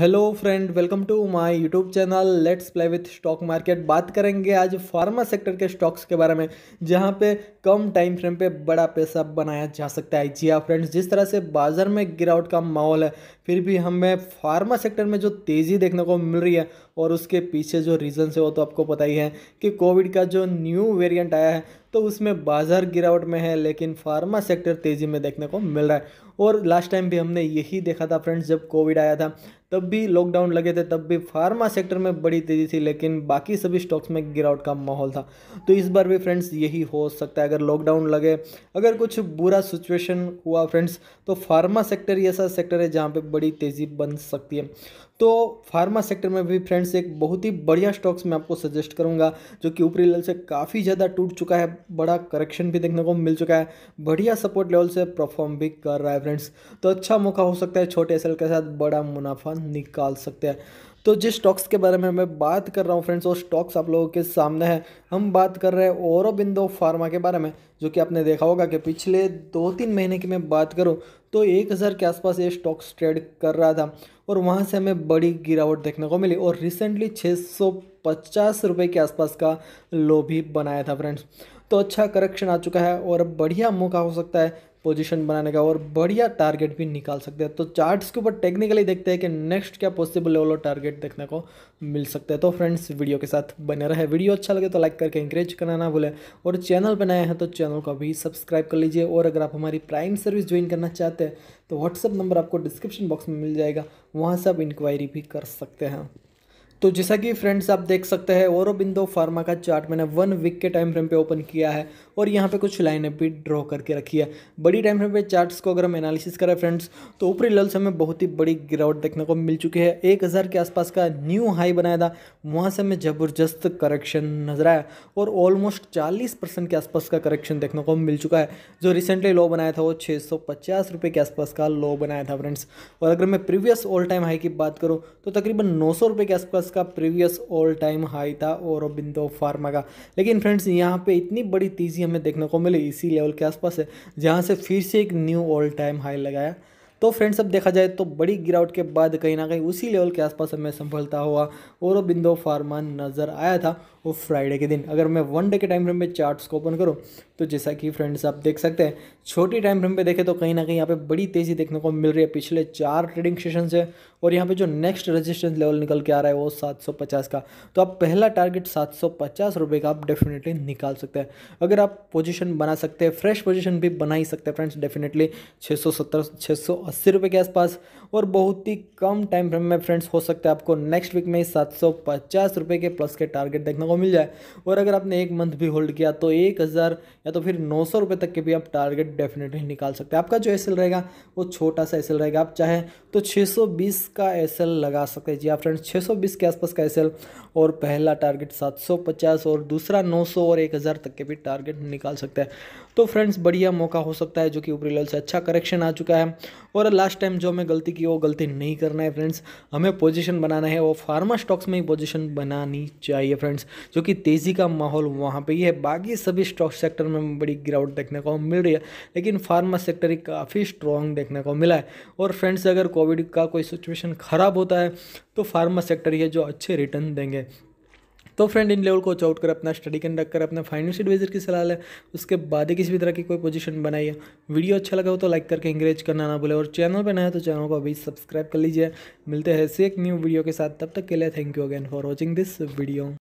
hello friend welcome to my YouTube channel let's play with stock market बात करेंगे आज pharma sector के stocks के बारे में जहां पे कम टाइम फ्रेम पे बड़ा पैसा बनाया जा सकता है जी हाँ फ्रेंड्स जिस तरह से बाजार में गिरावट का माहौल है फिर भी हमें फार्मा सेक्टर में जो तेज़ी देखने को मिल रही है और उसके पीछे जो रीज़न्स है वो तो आपको पता ही है कि कोविड का जो न्यू वेरियंट आया है तो उसमें बाज़ार गिरावट में है लेकिन फार्मा सेक्टर तेज़ी में देखने को मिल रहा है और लास्ट टाइम भी हमने यही देखा था फ्रेंड्स जब कोविड आया था तब भी लॉकडाउन लगे थे तब भी फार्मा सेक्टर में बड़ी तेज़ी थी लेकिन बाकी सभी स्टॉक्स में गिरावट का माहौल था तो इस बार भी फ्रेंड्स यही हो सकता है अगर लॉकडाउन लगे अगर कुछ बुरा सिचुएशन हुआ फ्रेंड्स तो फार्मा सेक्टर ही ऐसा सेक्टर है जहाँ पर बड़ी तेज़ी बन सकती है तो फार्मा सेक्टर में भी फ्रेंड्स एक बहुत ही बढ़िया स्टॉक्स मैं आपको सजेस्ट करूंगा जो कि ऊपरी लेवल से काफ़ी ज़्यादा टूट चुका है बड़ा करेक्शन भी देखने को मिल चुका है बढ़िया सपोर्ट लेवल से परफॉर्म भी कर रहा है फ्रेंड्स तो अच्छा मौका हो सकता है छोटे सेल के साथ बड़ा मुनाफा निकाल सकते हैं तो जिस स्टॉक्स के बारे में मैं बात कर रहा हूँ फ्रेंड्स वो स्टॉक्स आप लोगों के सामने हैं हम बात कर रहे हैं औरबिंदो फार्मा के बारे में जो कि आपने देखा होगा कि पिछले दो तीन महीने की मैं बात करूँ तो एक हज़ार के आसपास ये स्टॉक्स ट्रेड कर रहा था और वहाँ से हमें बड़ी गिरावट देखने को मिली और रिसेंटली छः सौ पचास रुपये के आसपास का लो भी बनाया था फ्रेंड्स तो अच्छा करेक्शन आ चुका है और बढ़िया मौका हो सकता है पोजीशन बनाने का और बढ़िया टारगेट भी निकाल सकते हैं तो चार्ट्स के ऊपर टेक्निकली देखते हैं कि नेक्स्ट क्या पॉसिबल लेवल और टारगेट देखने को मिल सकते हैं तो फ्रेंड्स वीडियो के साथ बने रहे वीडियो अच्छा लगे तो लाइक करके इंकरेज करना ना भूलें और चैनल पर नए हैं तो चैनल को भी सब्सक्राइब कर लीजिए और अगर आप हमारी प्राइम सर्विस ज्वाइन करना चाहते हैं तो व्हाट्सअप नंबर आपको डिस्क्रिप्शन बॉक्स में मिल जाएगा वहाँ से आप इंक्वायरी भी कर सकते हैं तो जैसा कि फ्रेंड्स आप देख सकते हैं बिंदो फार्मा का चार्ट मैंने वन वीक के टाइम फ्रेम पे ओपन किया है और यहाँ पे कुछ लाइनें भी ड्रॉ करके रखी है बड़ी टाइम फ्रेम पे चार्ट्स को अगर हम एनालिसिस करें फ्रेंड्स तो ऊपरी लल्स हमें बहुत ही बड़ी गिरावट देखने को मिल चुकी है एक हज़ार के आसपास का न्यू हाई बनाया था वहाँ से हमें ज़बरदस्त करेक्शन नजर आया और ऑलमोस्ट चालीस परसेंट के आसपास का करेक्शन देखने को मिल चुका है जो रिसेंटली लो बनाया था वो छः सौ पचास रुपये के आसपास का लो बनाया था फ्रेंड्स और अगर मैं प्रीवियस ऑल टाइम हाई की बात करूँ तो तकरीबन नौ सौ रुपये के आसपास का प्रीवियस ऑल टाइम हाई था और बिंदो फार्मा का लेकिन फ्रेंड्स यहाँ पे इतनी बड़ी तेज़ी हमें देखने को मिली इसी लेवल के आसपास है जहाँ से फिर से एक न्यू ऑल टाइम हाई लगाया तो फ्रेंड्स अब देखा जाए तो बड़ी गिरावट के बाद कहीं ना कहीं उसी लेवल के आसपास हमें संभलता हुआ और बिंदो फार्मा नज़र आया था वो फ्राइडे के दिन अगर मैं वन डे के टाइम फ्रेम पे चार्ट्स को ओपन करूँ तो जैसा कि फ्रेंड्स आप देख सकते हैं छोटी टाइम फ्रेम पे देखें तो कहीं ना कहीं यहाँ पे बड़ी तेज़ी देखने को मिल रही है पिछले चार ट्रेडिंग सेशन से और यहाँ पे जो नेक्स्ट रेजिस्टेंस लेवल निकल के आ रहा है वो सात का तो आप पहला टारगेट सात रुपए का आप डेफिनेटली निकाल सकते हैं अगर आप पोजिशन बना सकते हैं फ्रेश पोजिशन भी बना ही सकते हैं फ्रेंड्स डेफिनेटली छः सौ अस्सी रुपये के आसपास और बहुत ही कम टाइम फ्रेम में फ्रेंड्स हो सकता है आपको नेक्स्ट वीक में ही सात सौ पचास रुपये के प्लस के टारगेट देखने को मिल जाए और अगर आपने एक मंथ भी होल्ड किया तो एक हज़ार या तो फिर नौ सौ रुपये तक के भी आप टारगेट डेफिनेटली निकाल सकते हैं आपका जो एस रहेगा वो छोटा सा एस रहेगा आप चाहें तो छः सौ बीस का एस लगा सकते हैं जी आप फ्रेंड्स छः सौ बीस के आसपास का एस और पहला टारगेट सात सौ पचास और दूसरा नौ सौ और एक हज़ार तक के भी टारगेट निकाल सकते हैं तो फ्रेंड्स बढ़िया मौका हो सकता है जो कि ऊपरी लेवल से अच्छा करेक्शन आ चुका है और और लास्ट टाइम जो हमें गलती की वो गलती नहीं करना है फ्रेंड्स हमें पोजीशन बनाना है वो फार्मा स्टॉक्स में ही पोजीशन बनानी चाहिए फ्रेंड्स जो कि तेज़ी का माहौल वहाँ पे ही है बाकी सभी स्टॉक सेक्टर में बड़ी गिरावट देखने को मिल रही है लेकिन फार्मा सेक्टर ही काफ़ी स्ट्रॉन्ग देखने को मिला है और फ्रेंड्स अगर कोविड का कोई सिचुएशन ख़राब होता है तो फार्मा सेक्टर ही है जो अच्छे रिटर्न देंगे तो फ्रेंड इन लेवल को आउट कर अपना स्टडी कंडक्ट कर अपने फाइनेंशियल एडवाइजर की सलाह लें उसके बाद ही किसी भी तरह की कोई पोजिशन बनाइए वीडियो अच्छा लगा हो तो लाइक करके इंकरेज करना ना बोले और चैनल पर नया तो चैनल को अभी सब्सक्राइब कर लीजिए मिलते हैं ऐसे एक न्यू वीडियो के साथ तब तक के लिए thank you again for watching this video